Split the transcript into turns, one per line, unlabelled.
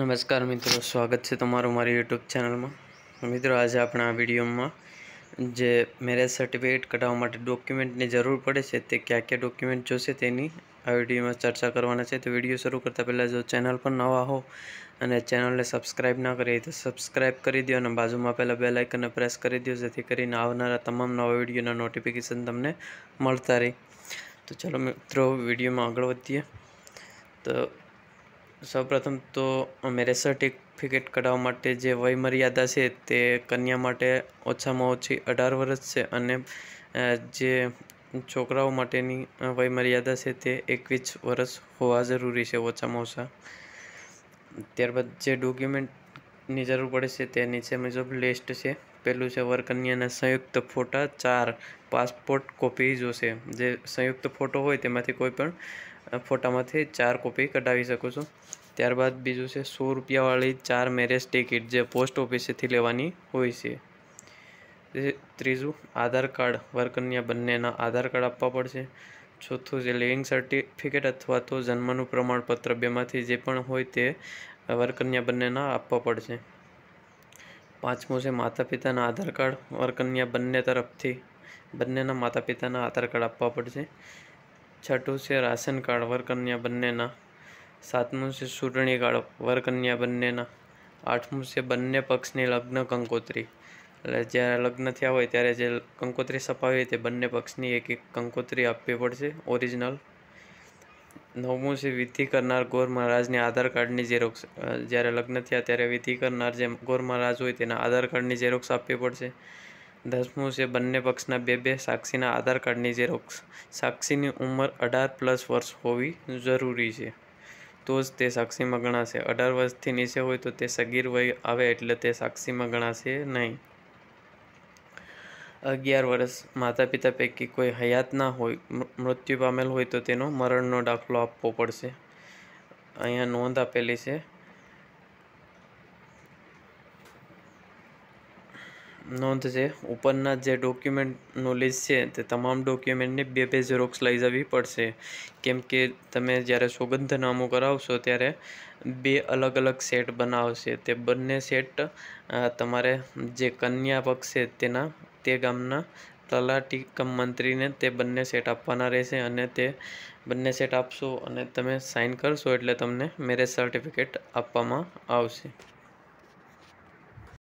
નમસ્કાર મિત્રો સ્વાગત છે તમારું મારી યુટ્યુબ ચેનલમાં મિત્રો આજે આપણે આ વિડીયોમાં જે મેરેજ સર્ટિફિકેટ કઢાવવા માટે ડોક્યુમેન્ટની જરૂર પડે છે તે કયા કયા ડોક્યુમેન્ટ જોશે તેની આ વિડીયોમાં ચર્ચા કરવાના છે તો વિડીયો શરૂ કરતાં પહેલાં જો ચેનલ પર નવા હો અને ચેનલને સબસ્ક્રાઈબ ના કરી તો સબસ્ક્રાઈબ કરી દો અને બાજુમાં પહેલાં બે લાઇકનને પ્રેસ કરી દો જેથી કરીને આવનારા તમામ નવા વિડીયોના નોટિફિકેશન તમને મળતા રહે તો ચાલો મિત્રો વિડીયોમાં આગળ વધીએ તો સૌપ્રથમ તો મેરેજ સર્ટિફિકેટ કઢાવવા માટે જે વયમર્યાદા છે તે કન્યા માટે ઓછામાં ઓછી અઢાર વર્ષ છે અને જે છોકરાઓ માટેની વયમર્યાદા છે તે એકવીસ વર્ષ હોવા જરૂરી છે ઓછામાં ઓછા ત્યારબાદ જે ડોક્યુમેન્ટની જરૂર પડે છે તે નીચે મુજબ લિસ્ટ છે પહેલું છે વરકન્યાના સંયુક્ત ફોટા ચાર પાસપોર્ટ કોપી જોશે જે સંયુક્ત ફોટો હોય તેમાંથી કોઈ પણ ફોટામાંથી ચાર કોપી કઢાવી શકું છું ત્યારબાદ બીજું છે સો રૂપિયાવાળી ચાર મેરેજ ટિકિટ જે પોસ્ટ ઓફિસેથી લેવાની હોય છે ત્રીજું આધાર કાર્ડ વર્કન્યા બંનેના આધાર કાર્ડ આપવા પડશે ચોથું છે લિવિંગ સર્ટિફિકેટ અથવા તો જન્મનું પ્રમાણપત્ર બેમાંથી જે પણ હોય તે વર્કન્યા બંનેના આપવા પડશે પાંચમું છે માતા પિતાના આધાર કાર્ડ વર્કન્યા બંને તરફથી બંનેના માતા પિતાના આધાર કાર્ડ આપવા પડશે છઠ્ઠું છે રાશન કાર્ડ વરકન્યા બંનેના સાતમું છે ચૂંટણી કાર્ડ વરકન્યા બંનેના આઠમું છે બંને પક્ષની લગ્ન કંકોત્રી એટલે જ્યારે લગ્ન થયા હોય ત્યારે જે કંકોત્રી છપાવી તે બંને પક્ષની એક એક કંકોત્રી આપવી પડશે ઓરિજિનલ નવમું છે વિધિ કરનાર ગોર મહારાજને આધાર કાર્ડની ઝેરોક્ષ જ્યારે લગ્ન થયા ત્યારે વિધિ કરનાર જે ગોર મહારાજ હોય તેના આધાર કાર્ડની ઝેરોક્ષ આપવી પડશે દસમું છે બંને પક્ષના બે બે સાક્ષીના આધાર કાર્ડની ઝેરોક્ષ સાક્ષીની ઉંમર અઢાર પ્લસ વર્ષ હોવી જરૂરી છે તો જ તે સાક્ષીમાં ગણાશે અઢાર વર્ષથી નીચે હોય તો તે સગીર વય આવે એટલે તે સાક્ષીમાં ગણાશે નહીં અગિયાર વર્ષ માતા પિતા પૈકી કોઈ હયાત ના હોય મૃત્યુ પામેલ હોય તો તેનો મરણનો દાખલો આપવો પડશે અહીંયા નોંધ આપેલી છે નોંધ છે ઉપરના જે ડોક્યુમેન્ટ નોલેજ છે તે તમામ ડોક્યુમેન્ટને બે બે ઝેરોક્સ લઈ જવી પડશે કેમ કે તમે જ્યારે સોગંધનામું કરાવશો ત્યારે બે અલગ અલગ સેટ બનાવશે તે બંને સેટ તમારે જે કન્યા પક્ષ છે તેના તે ગામના તલાટી કમ મંત્રીને તે બંને સેટ આપવાના રહેશે અને તે બંને સેટ આપશો અને તમે સાઇન કરશો એટલે તમને મેરેજ સર્ટિફિકેટ આપવામાં આવશે